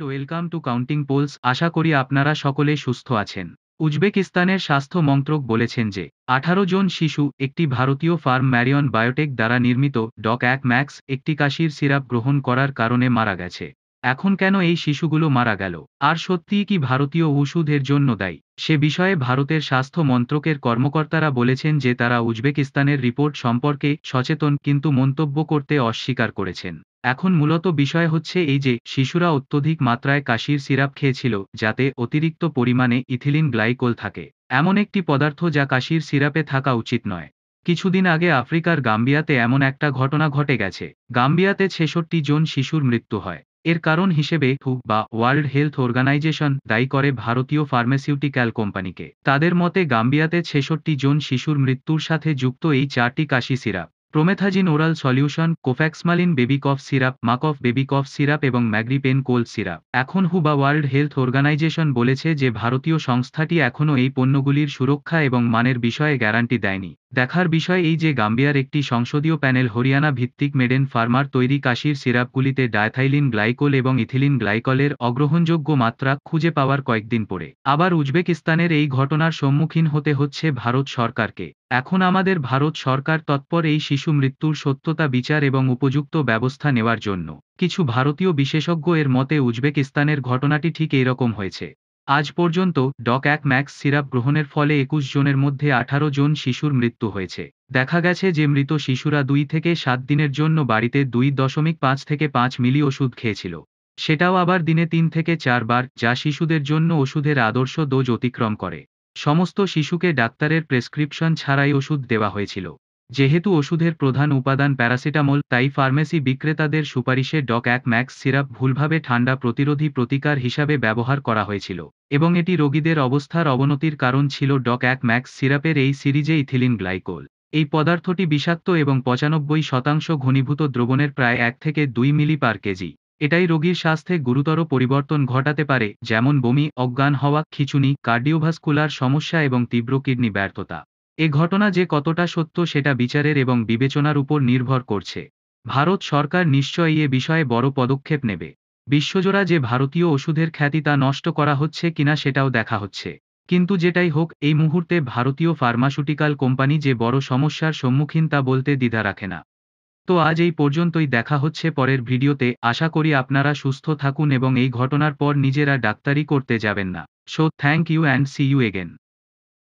and welcome to counting polls আশা করি আপনারা সকলে সুস্থ আছেন উজবেকিস্তানের স্বাস্থ্য মন্ত্রক বলেছেন যে আঠারো জন শিশু একটি ভারতীয় ফার্ম ম্যারিয়ন বায়োটেক দ্বারা নির্মিত ডক এক ম্যাক্স একটি কাশির সিরাপ গ্রহণ করার কারণে মারা গেছে এখন কেন এই শিশুগুলো মারা গেল আর সত্যিই কি ভারতীয় ওষুধের জন্য দায়ী সে বিষয়ে ভারতের স্বাস্থ্য মন্ত্রকের কর্মকর্তারা বলেছেন যে তারা উজবেকিস্তানের রিপোর্ট সম্পর্কে সচেতন কিন্তু মন্তব্য করতে অস্বীকার করেছেন এখন মূলত বিষয় হচ্ছে এই যে শিশুরা অত্যধিক মাত্রায় কাশির সিরাপ খেয়েছিল যাতে অতিরিক্ত পরিমাণে ইথিলিন গ্লাইকোল থাকে এমন একটি পদার্থ যা কাশির সিরাপে থাকা উচিত নয় কিছুদিন আগে আফ্রিকার গাম্বিয়াতে এমন একটা ঘটনা ঘটে গেছে গাম্বিয়াতে ছেষট্টি জন শিশুর মৃত্যু হয় এর কারণ হিসেবে হু বা ওয়ার্ল্ড হেলথ অর্গানাইজেশন দায়ী করে ভারতীয় ফার্মাসিউটিক্যাল কোম্পানিকে তাদের মতে গাম্বিয়াতে ছেষট্টি জন শিশুর মৃত্যুর সাথে যুক্ত এই চারটি কাশি syrup promethazine oral solution Kofexmalin baby cough syrup Makoff baby cough syrup এবং ম্যাগ্রিপেন কোল সিরাপ এখন হুবা ওয়ার্ল্ড হেলথ অর্গানাইজেশন বলেছে যে ভারতীয় সংস্থাটি এখনও এই পণ্যগুলির সুরক্ষা এবং মানের বিষয়ে গ্যারান্টি দেয়নি দেখার বিষয় এই যে গাম্বিয়ার একটি সংসদীয় প্যানেল হরিয়ানা ভিত্তিক মেডেন ফার্মার তৈরি কাশির সিরাপগুলিতে ডায়থাইলিন গ্লাইকোল এবং ইথিলিন গ্লাইকলের অগ্রহণযোগ্য মাত্রা খুঁজে পাওয়ার কয়েকদিন পরে আবার উজবেকিস্তানের এই ঘটনার সম্মুখীন হতে হচ্ছে ভারত সরকারকে এখন আমাদের ভারত সরকার তৎপর এই শিশু মৃত্যুর সত্যতা বিচার এবং উপযুক্ত ব্যবস্থা নেওয়ার জন্য কিছু ভারতীয় বিশেষজ্ঞ এর মতে উজবেকিস্তানের ঘটনাটি ঠিক এইরকম হয়েছে আজ পর্যন্ত ডক এক ম্যাক্স সিরাপ গ্রহণের ফলে একুশ জনের মধ্যে আঠারো জন শিশুর মৃত্যু হয়েছে দেখা গেছে যে মৃত শিশুরা দুই থেকে সাত দিনের জন্য বাড়িতে দুই দশমিক পাঁচ থেকে পাঁচ মিলি ওষুধ খেয়েছিল সেটাও আবার দিনে তিন থেকে চারবার যা শিশুদের জন্য ওষুধের আদর্শ দোজ অতিক্রম করে সমস্ত শিশুকে ডাক্তারের প্রেসক্রিপশন ছাড়াই ওষুধ দেওয়া হয়েছিল যেহেতু ওষুধের প্রধান উপাদান প্যারাসিটামল তাই ফার্মেসি বিক্রেতাদের সুপারিশে ডক এক ম্যাক্স সিরাপ ভুলভাবে ঠান্ডা প্রতিরোধী প্রতিকার হিসাবে ব্যবহার করা হয়েছিল এবং এটি রোগীদের অবস্থার অবনতির কারণ ছিল ডক এক ম্যাক্স সিরাপের এই সিরিজে ইথিলিন গ্লাইকোল এই পদার্থটি বিষাক্ত এবং পঁচানব্বই শতাংশ ঘনীভূত দ্রবণের প্রায় এক থেকে দুই মিলি পার কেজি এটাই রোগীর স্বাস্থ্যে গুরুতর পরিবর্তন ঘটাতে পারে যেমন বমি অজ্ঞান হওয়া খিচুনি কার্ডিওভাস্কুলার সমস্যা এবং তীব্র কিডনি ব্যর্থতা এ ঘটনা যে কতটা সত্য সেটা বিচারের এবং বিবেচনার উপর নির্ভর করছে ভারত সরকার নিশ্চয়ই এ বিষয়ে বড় পদক্ষেপ নেবে বিশ্বজোড়া যে ভারতীয় ওষুধের খ্যাতি তা নষ্ট করা হচ্ছে কিনা সেটাও দেখা হচ্ছে কিন্তু যেটাই হোক এই মুহূর্তে ভারতীয় ফার্মাসিউটিক্যাল কোম্পানি যে বড় সমস্যার সম্মুখীন তা বলতে দ্বিধা রাখে না তো আজ এই পর্যন্তই দেখা হচ্ছে পরের ভিডিওতে আশা করি আপনারা সুস্থ থাকুন এবং এই ঘটনার পর নিজেরা ডাক্তারি করতে যাবেন না so thank you and see you again